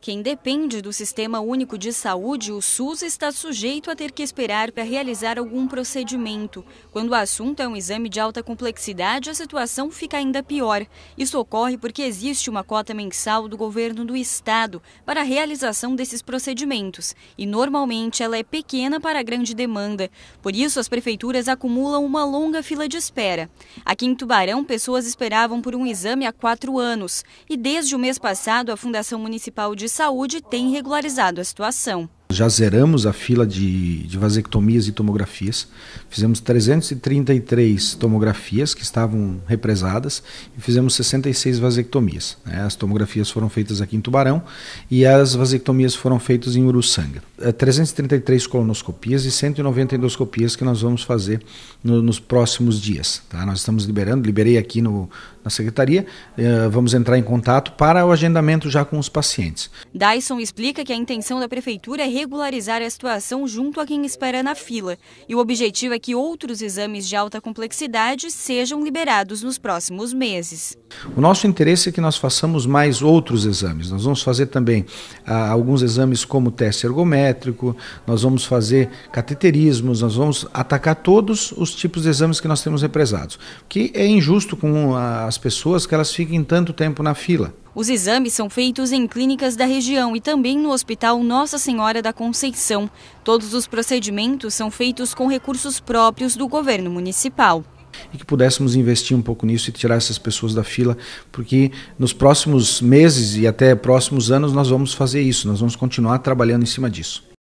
Quem depende do Sistema Único de Saúde, o SUS, está sujeito a ter que esperar para realizar algum procedimento. Quando o assunto é um exame de alta complexidade, a situação fica ainda pior. Isso ocorre porque existe uma cota mensal do governo do estado para a realização desses procedimentos, e normalmente ela é pequena para a grande demanda. Por isso, as prefeituras acumulam uma longa fila de espera. Aqui em Tubarão, pessoas esperavam por um exame há quatro anos, e desde o mês passado, a Fundação Municipal de de saúde têm regularizado a situação. Já zeramos a fila de, de vasectomias e tomografias. Fizemos 333 tomografias que estavam represadas e fizemos 66 vasectomias. Né? As tomografias foram feitas aqui em Tubarão e as vasectomias foram feitas em Uruçanga. 333 é, colonoscopias e 190 endoscopias que nós vamos fazer no, nos próximos dias. Tá? Nós estamos liberando, liberei aqui no, na secretaria, é, vamos entrar em contato para o agendamento já com os pacientes. Dyson explica que a intenção da prefeitura é regularizar a situação junto a quem espera na fila e o objetivo é que outros exames de alta complexidade sejam liberados nos próximos meses. O nosso interesse é que nós façamos mais outros exames. Nós vamos fazer também ah, alguns exames como teste ergométrico, nós vamos fazer cateterismos, nós vamos atacar todos os tipos de exames que nós temos represados. Que é injusto com as pessoas que elas fiquem tanto tempo na fila. Os exames são feitos em clínicas da região e também no Hospital Nossa Senhora da Conceição. Todos os procedimentos são feitos com recursos próprios do governo municipal e que pudéssemos investir um pouco nisso e tirar essas pessoas da fila, porque nos próximos meses e até próximos anos nós vamos fazer isso, nós vamos continuar trabalhando em cima disso.